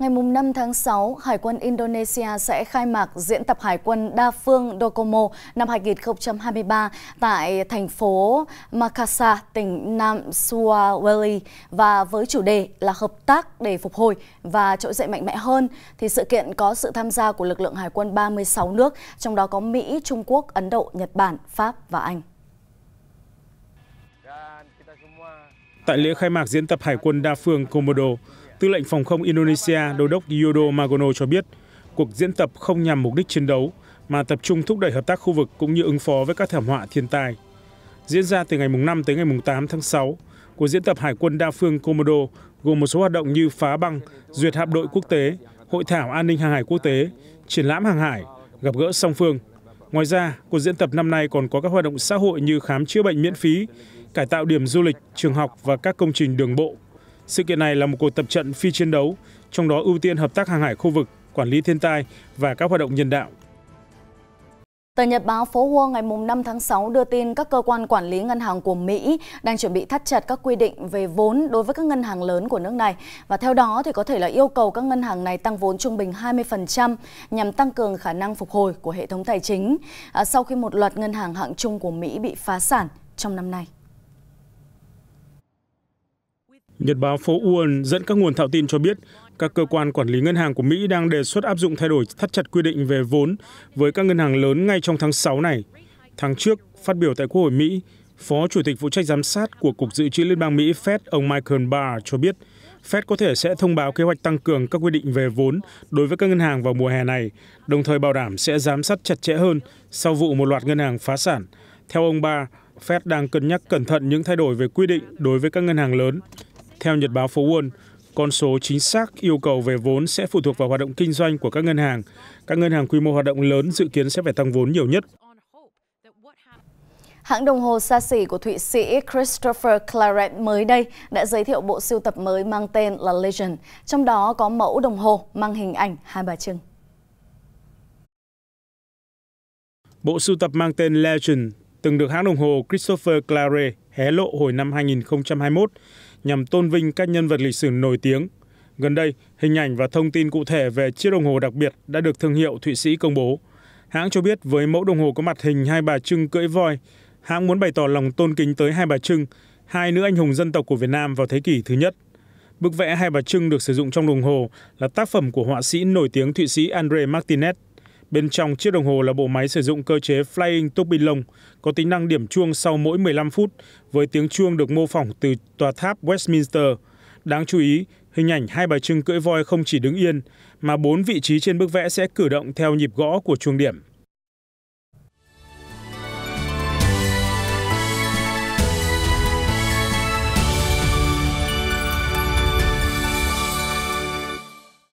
Ngày 5 tháng 6, Hải quân Indonesia sẽ khai mạc diễn tập Hải quân đa phương Dokomo năm 2023 tại thành phố Makassar, tỉnh Nam Sulawesi và với chủ đề là hợp tác để phục hồi và trỗi dậy mạnh mẽ hơn thì sự kiện có sự tham gia của lực lượng Hải quân 36 nước, trong đó có Mỹ, Trung Quốc, Ấn Độ, Nhật Bản, Pháp và Anh. Tại lễ khai mạc diễn tập Hải quân đa phương Komodo, Tư lệnh Phòng không Indonesia Đô đốc Yodo Magono cho biết, cuộc diễn tập không nhằm mục đích chiến đấu, mà tập trung thúc đẩy hợp tác khu vực cũng như ứng phó với các thảm họa thiên tai. Diễn ra từ ngày 5 tới ngày 8 tháng 6, cuộc diễn tập Hải quân đa phương Komodo gồm một số hoạt động như phá băng, duyệt hạm đội quốc tế, hội thảo an ninh hàng hải quốc tế, triển lãm hàng hải, gặp gỡ song phương. Ngoài ra, cuộc diễn tập năm nay còn có các hoạt động xã hội như khám chữa bệnh miễn phí, cải tạo điểm du lịch trường học và các công trình đường bộ sự kiện này là một cuộc tập trận phi chiến đấu trong đó ưu tiên hợp tác hàng hải khu vực quản lý thiên tai và các hoạt động nhân đạo Tờ Nhật báo Phố Wall ngày 5 tháng 6 đưa tin các cơ quan quản lý ngân hàng của Mỹ đang chuẩn bị thắt chặt các quy định về vốn đối với các ngân hàng lớn của nước này và theo đó thì có thể là yêu cầu các ngân hàng này tăng vốn trung bình 20% nhằm tăng cường khả năng phục hồi của hệ thống tài chính à, sau khi một loạt ngân hàng hạng trung của Mỹ bị phá sản trong năm nay. Nhật báo phố Wall dẫn các nguồn thạo tin cho biết các cơ quan quản lý ngân hàng của Mỹ đang đề xuất áp dụng thay đổi thắt chặt quy định về vốn với các ngân hàng lớn ngay trong tháng 6 này. Tháng trước, phát biểu tại Quốc hội Mỹ, Phó Chủ tịch phụ trách giám sát của Cục Dự trữ Liên bang Mỹ Fed ông Michael Barr cho biết, Fed có thể sẽ thông báo kế hoạch tăng cường các quy định về vốn đối với các ngân hàng vào mùa hè này, đồng thời bảo đảm sẽ giám sát chặt chẽ hơn sau vụ một loạt ngân hàng phá sản. Theo ông Barr, Fed đang cân nhắc cẩn thận những thay đổi về quy định đối với các ngân hàng lớn. Theo nhật báo phố Wall, con số chính xác yêu cầu về vốn sẽ phụ thuộc vào hoạt động kinh doanh của các ngân hàng. Các ngân hàng quy mô hoạt động lớn dự kiến sẽ phải tăng vốn nhiều nhất. Hãng đồng hồ xa xỉ của Thụy Sĩ Christopher Claret mới đây đã giới thiệu bộ sưu tập mới mang tên là Legend, trong đó có mẫu đồng hồ mang hình ảnh hai bà trưng. Bộ sưu tập mang tên Legend từng được hãng đồng hồ Christopher Claret hé lộ hồi năm 2021 nhằm tôn vinh các nhân vật lịch sử nổi tiếng. Gần đây, hình ảnh và thông tin cụ thể về chiếc đồng hồ đặc biệt đã được thương hiệu Thụy Sĩ công bố. Hãng cho biết với mẫu đồng hồ có mặt hình hai bà Trưng cưỡi voi, hãng muốn bày tỏ lòng tôn kính tới hai bà Trưng, hai nữ anh hùng dân tộc của Việt Nam vào thế kỷ thứ nhất. Bức vẽ hai bà Trưng được sử dụng trong đồng hồ là tác phẩm của họa sĩ nổi tiếng Thụy Sĩ Andre Martinez Bên trong chiếc đồng hồ là bộ máy sử dụng cơ chế Flying Topilong, có tính năng điểm chuông sau mỗi 15 phút, với tiếng chuông được mô phỏng từ tòa tháp Westminster. Đáng chú ý, hình ảnh hai bà trưng cưỡi voi không chỉ đứng yên, mà bốn vị trí trên bức vẽ sẽ cử động theo nhịp gõ của chuông điểm.